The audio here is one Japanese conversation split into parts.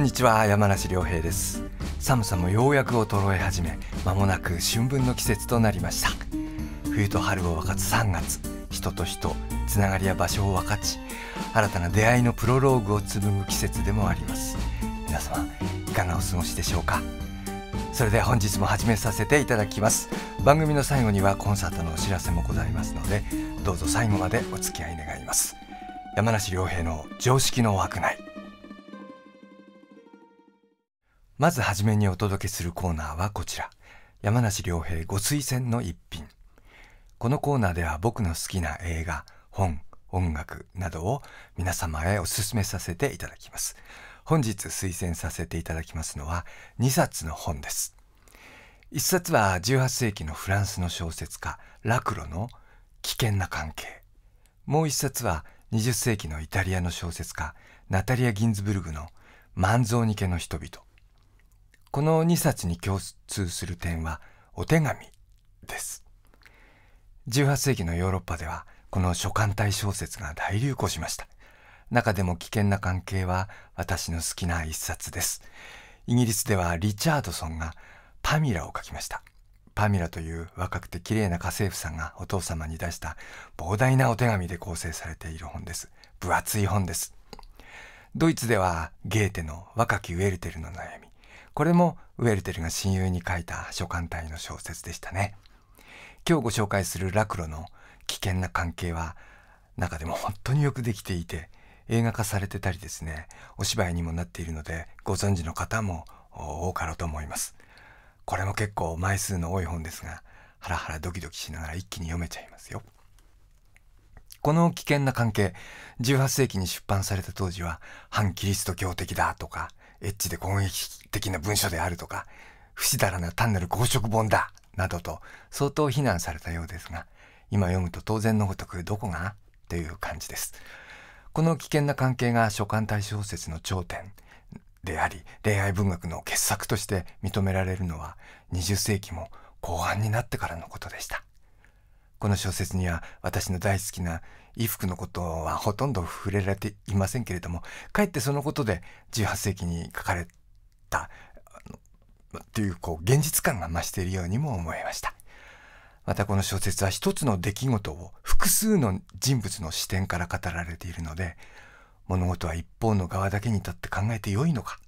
んにちは山梨亮平です寒さもようやく衰え始め間もなく春分の季節となりました冬と春を分かつ3月人と人つながりや場所を分かち新たな出会いのプロローグを紡ぐ季節でもあります皆様いかがお過ごしでしょうかそれでは本日も始めさせていただきます番組の最後にはコンサートのお知らせもございますのでどうぞ最後までお付き合い願います山梨良平の常識の枠内まずはじめにお届けするコーナーはこちら。山梨良平ご推薦の一品。このコーナーでは僕の好きな映画、本、音楽などを皆様へお勧めさせていただきます。本日推薦させていただきますのは2冊の本です。1冊は18世紀のフランスの小説家、ラクロの危険な関係。もう1冊は20世紀のイタリアの小説家、ナタリア・ギンズブルグの万蔵に家の人々。この2冊に共通する点はお手紙です18世紀のヨーロッパではこの書簡体小説が大流行しました中でも危険な関係は私の好きな一冊ですイギリスではリチャードソンがパミラを書きましたパミラという若くて綺麗な家政婦さんがお父様に出した膨大なお手紙で構成されている本です分厚い本ですドイツではゲーテの若きウェルテルの悩みこれもウェルテルが親友に書いた書簡体の小説でしたね今日ご紹介するラクロの危険な関係は中でも本当によくできていて映画化されてたりですねお芝居にもなっているのでご存知の方も多かろうと思いますこれも結構枚数の多い本ですがハラハラドキドキしながら一気に読めちゃいますよこの危険な関係18世紀に出版された当時は反キリスト教的だとかエッチで攻撃的な文書であるとか、不死だらな単なる公職本だなどと相当非難されたようですが、今読むと当然のごとくどこがという感じです。この危険な関係が書簡体小説の頂点であり、恋愛文学の傑作として認められるのは20世紀も後半になってからのことでした。この小説には私の大好きな衣服のことはほとんど触れられていませんけれどもかえってそのことで18世紀に書かれたというこう現実感が増しているようにも思いました。またこの小説は一つの出来事を複数の人物の視点から語られているので物事は一方の側だけに立って考えてよいのか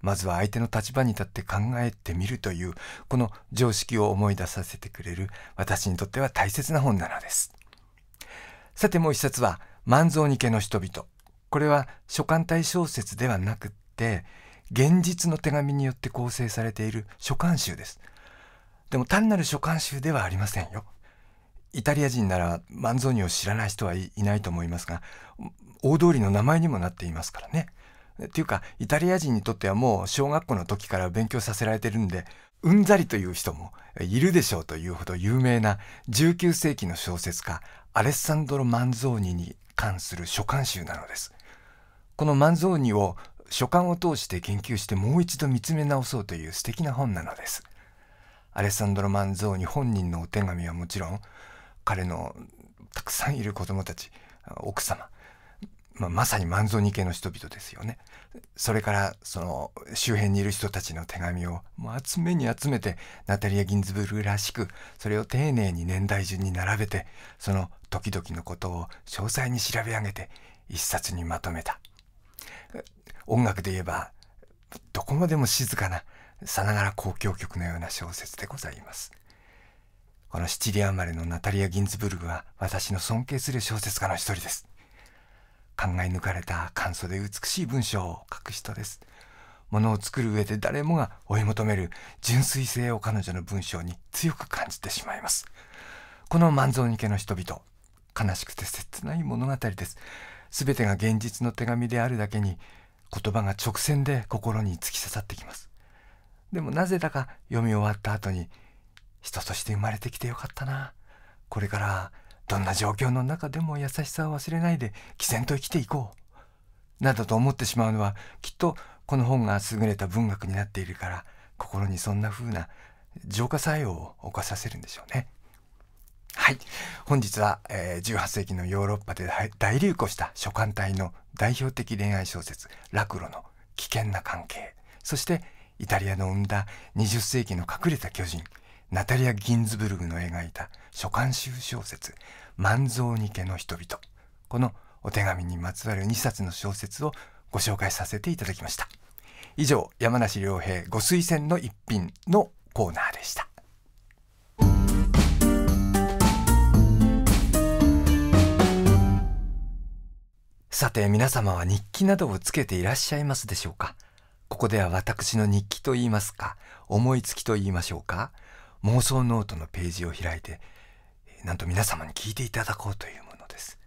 まずは相手の立場に立って考えてみるというこの常識を思い出させてくれる私にとっては大切な本なのです。さてもう一冊は「万蔵に家の人々」これは書簡体小説ではなくって現実の手紙によって構成されている書簡集ですでも単なる書簡集ではありませんよイタリア人なら万蔵ニを知らない人はいないと思いますが大通りの名前にもなっていますからねっていうかイタリア人にとってはもう小学校の時から勉強させられてるんでうんざりという人もいるでしょうというほど有名な19世紀の小説家アレッサンドロ・マンゾーニに関する書簡集なのですこのマンゾーニを書簡を通して研究してもう一度見つめ直そうという素敵な本なのですアレッサンドロ・マンゾーニ本人のお手紙はもちろん彼のたくさんいる子供たち奥様まあ、まさに満足に系の人々ですよね。それからその周辺にいる人たちの手紙をもう集めに集めてナタリア・ギンズブルーらしくそれを丁寧に年代順に並べてその時々のことを詳細に調べ上げて一冊にまとめた。音楽で言えばどこまでも静かなさながら交響曲のような小説でございます。このシチリア生まれのナタリア・ギンズブルグは私の尊敬する小説家の一人です。考え抜かれた簡素で美しい文章を書く人です。ものを作る上で誰もが追い求める純粋性を彼女の文章に強く感じてしまいます。この万蔵に家の人々、悲しくて切ない物語です。すべてが現実の手紙であるだけに、言葉が直線で心に突き刺さってきます。でもなぜだか読み終わった後に、人として生まれてきてよかったな。これからどんな状況の中でも優しさを忘れないで毅然と生きていこうなどと思ってしまうのはきっとこの本が優れた文学になっているから心にそんな風な浄化作用を犯させるんでしょうね。はい。本日は、えー、18世紀のヨーロッパで大流行した書簡体の代表的恋愛小説、ラクロの危険な関係。そして、イタリアの生んだ20世紀の隠れた巨人、ナタリア・ギンズブルグの描いた書簡集小説「万蔵に家の人々」このお手紙にまつわる2冊の小説をご紹介させていただきました以上山梨良平ご推薦の一品のコーナーでしたさて皆様は日記などをつけていらっしゃいますでしょうかここでは私の日記と言いますか思いつきと言いましょうか妄想ノートのページを開いてなんと皆様に聞いていただこうというものです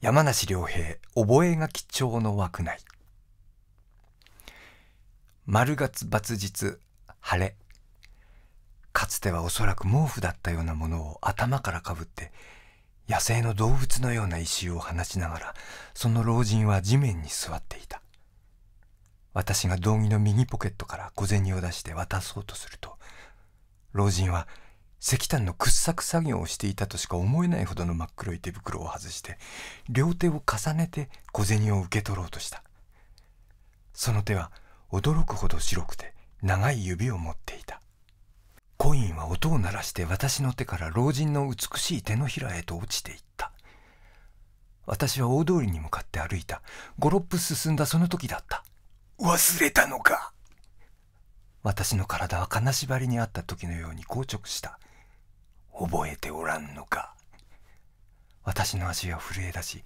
山梨良平覚書帳の枠内丸月罰日晴れかつてはおそらく毛布だったようなものを頭からかぶって野生の動物のような石を放ちながらその老人は地面に座っていた私が道着の右ポケットから小銭を出して渡そうとすると老人は石炭の掘削作業をしていたとしか思えないほどの真っ黒い手袋を外して両手を重ねて小銭を受け取ろうとしたその手は驚くほど白くて長い指を持っていたコインは音を鳴らして私の手から老人の美しい手のひらへと落ちていった私は大通りに向かって歩いた5六歩進んだその時だった忘れたのか私の体は金縛りにあった時のように硬直した覚えておらんのか私の足は震えだし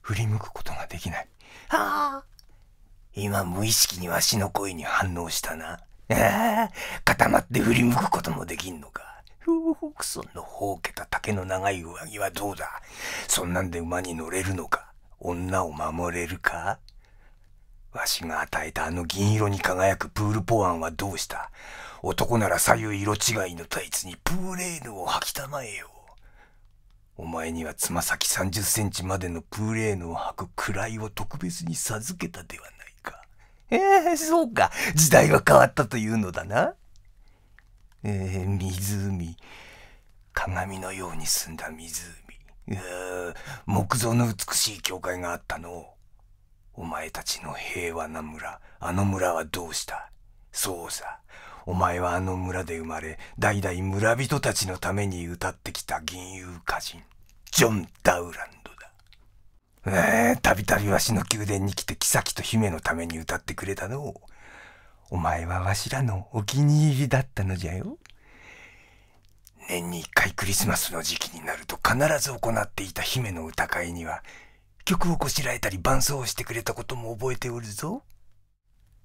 振り向くことができないはあ今無意識にわしの声に反応したなああ固まって振り向くこともできんのかふうくそのほうけた竹の長い上着はどうだそんなんで馬に乗れるのか女を守れるかわしが与えたあの銀色に輝くプールポアンはどうした男なら左右色違いのタイツにプーレーヌを履きたまえよ。お前にはつま先30センチまでのプーレーヌを履く位を特別に授けたではないか。ええー、そうか。時代は変わったというのだな。ええー、湖。鏡のように澄んだ湖。えー、木造の美しい教会があったのを。お前たちの平和な村、あの村はどうしたそうさ。お前はあの村で生まれ、代々村人たちのために歌ってきた銀融歌人、ジョン・ダウランドだ。ええー、たびたびわしの宮殿に来て、妃と姫のために歌ってくれたのお前はわしらのお気に入りだったのじゃよ。年に一回クリスマスの時期になると必ず行っていた姫の歌会には、曲をこしらえたり伴奏をしてくれたことも覚えておるぞ。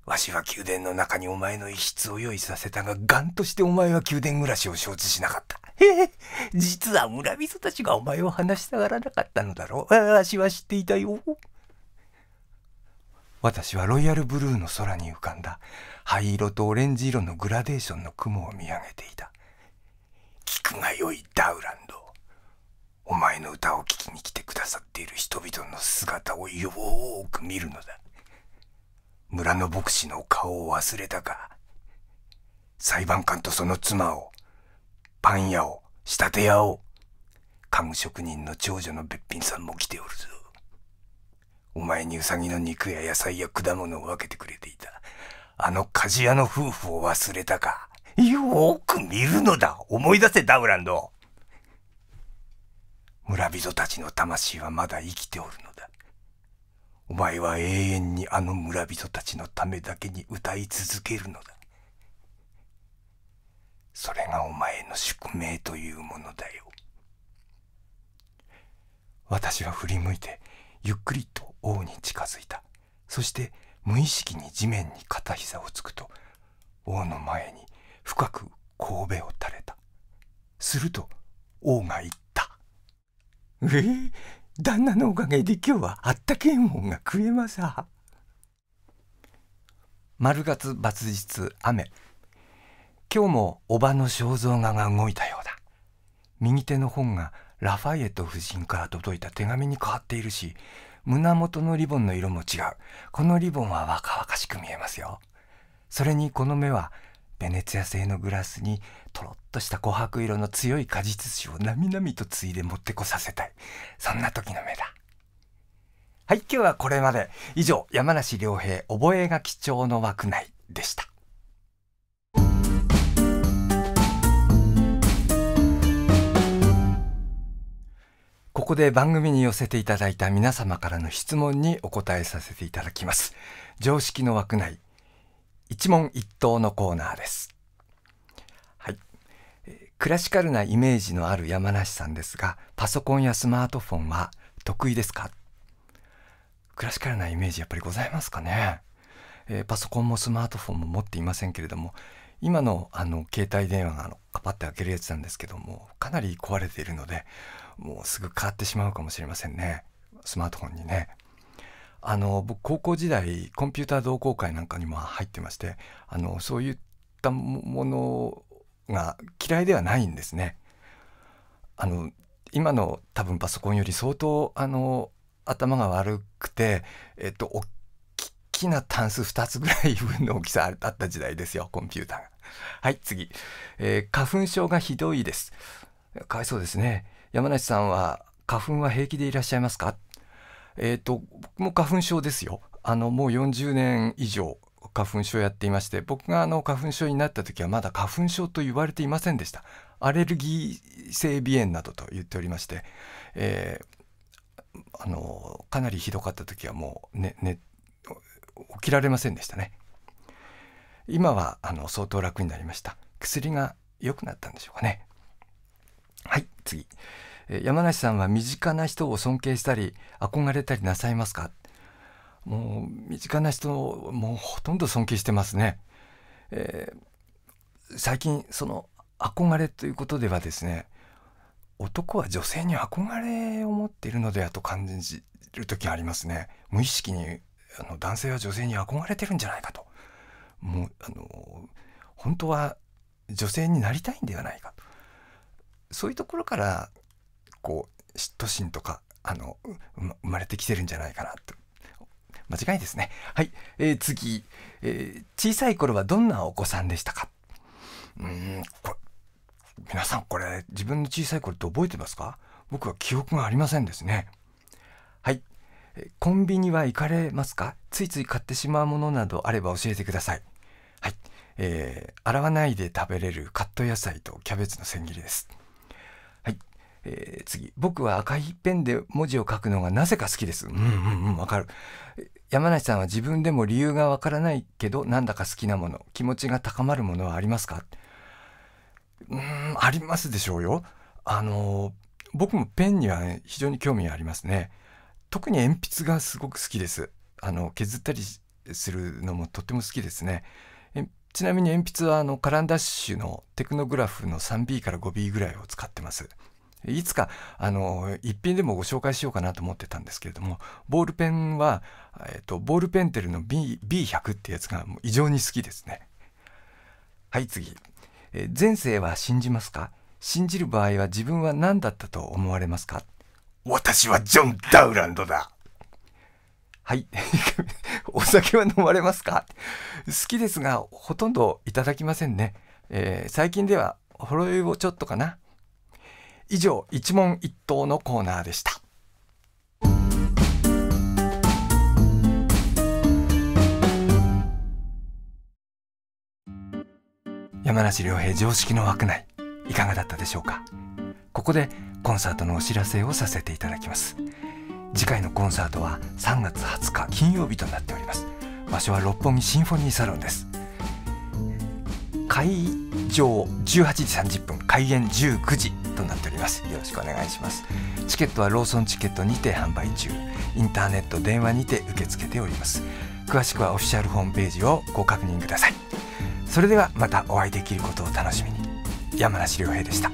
わしは宮殿の中にお前の一室を用意させたが、ガンとしてお前は宮殿暮らしを承知しなかった。へへ、実は村人たちがお前を話したがらなかったのだろう。わしは知っていたよ。私はロイヤルブルーの空に浮かんだ灰色とオレンジ色のグラデーションの雲を見上げていた。聞くがよいダウランド。お前の歌を聴きに来てくださっている人々の姿をよーく見るのだ村の牧師の顔を忘れたか裁判官とその妻をパン屋を仕立て屋を家具職人の長女のべっぴんさんも来ておるぞお前にうさぎの肉や野菜や果物を分けてくれていたあの鍛冶屋の夫婦を忘れたかよーく見るのだ思い出せダウランド村人たちの魂はまだ生きておるのだ。お前は永遠にあの村人たちのためだけに歌い続けるのだ。それがお前の宿命というものだよ。私は振り向いて、ゆっくりと王に近づいた。そして無意識に地面に片膝をつくと、王の前に深く神戸を垂れた。すると王が言った。えー、旦那のおかげで今日はあったけえもんが食えまさ。丸月罰日雨。今日もおばの肖像画が動いたようだ。右手の本がラファイエット夫人から届いた手紙に変わっているし、胸元のリボンの色も違う。このリボンは若々しく見えますよ。それにこの目はベネツィア製のグラスにとろっとした琥珀色の強い果実酒をなみなみとついで持ってこさせたいそんな時の目だはい今日はこれまで以上山梨良平覚えが貴重の枠内でしたここで番組に寄せていただいた皆様からの質問にお答えさせていただきます常識の枠内一問一答のコーナーです、はい、クラシカルなイメージのある山梨さんですがパソコンやスマートフォンは得意ですかクラシカルなイメージやっぱりございますかね、えー、パソコンもスマートフォンも持っていませんけれども今のあの携帯電話があのカパって開けるやつなんですけどもかなり壊れているのでもうすぐ変わってしまうかもしれませんねスマートフォンにね。あの僕高校時代コンピューター同好会なんかにも入ってましてあのそういったものが嫌いではないんですね。あの今の多分パソコンより相当あの頭が悪くて、えっと、大きな単数2つぐらい分の大きさあった時代ですよコンピューターが。はい次、えー、花粉症がひどいです。かわいそうですね。山梨さんは花粉は平気でいらっしゃいますかえっ、ー、と、僕も花粉症ですよ。あの、もう40年以上花粉症やっていまして、僕があの花粉症になった時はまだ花粉症と言われていませんでした。アレルギー性鼻炎などと言っておりまして、えー、あの、かなりひどかった時はもうね、ね、起きられませんでしたね。今はあの相当楽になりました。薬が良くなったんでしょうかね。はい、次。山梨さんは身近な人を尊敬したり憧れたりなさいますかもう身近な人をもうほとんど尊敬してますね、えー、最近その憧れということではですね男は女性に憧れを持っているのではと感じる時ありますね無意識にあの男性は女性に憧れてるんじゃないかともうあの本当は女性になりたいんではないかとそういうところからこう嫉妬心とかあの、生まれてきてるんじゃないかなと間違いいですねはい、えー、次、えー、小さい頃はどんなお子さんでしたかうんこれ皆さんこれ自分の小さい頃って覚えてますか僕は記憶がありませんですねはい、えー、コンビニは行かれますかついつい買ってしまうものなどあれば教えてくださいはい、えー、洗わないで食べれるカット野菜とキャベツの千切りですえー、次。僕は赤いペンで文字を書くのがなぜか好きです。うんうんうん、わかる。山梨さんは自分でも理由がわからないけど、なんだか好きなもの、気持ちが高まるものはありますかうん、ありますでしょうよ。あの、僕もペンには、ね、非常に興味がありますね。特に鉛筆がすごく好きです。あの、削ったりするのもとっても好きですね。ちなみに鉛筆はあのカランダッシュのテクノグラフの 3B から 5B ぐらいを使ってます。いつかあの一品でもご紹介しようかなと思ってたんですけれどもボールペンは、えっと、ボールペンテルの B B100 ってやつが異常に好きですねはい次、え前世は信じますか信じる場合は自分は何だったと思われますか私はジョン・ダウランドだはい。お酒は飲まれますか好きですが、ほとんどいただきませんね。えー、最近では、ほろ酔いをちょっとかな。以上一問一答のコーナーでした山梨良平常識の枠内いかがだったでしょうかここでコンサートのお知らせをさせていただきます次回のコンサートは3月20日金曜日となっております場所は六本木シンフォニーサロンです場18時30分開演19時となっておりますよろしくお願いしますチケットはローソンチケットにて販売中インターネット電話にて受け付けております詳しくはオフィシャルホームページをご確認くださいそれではまたお会いできることを楽しみに山梨良平でした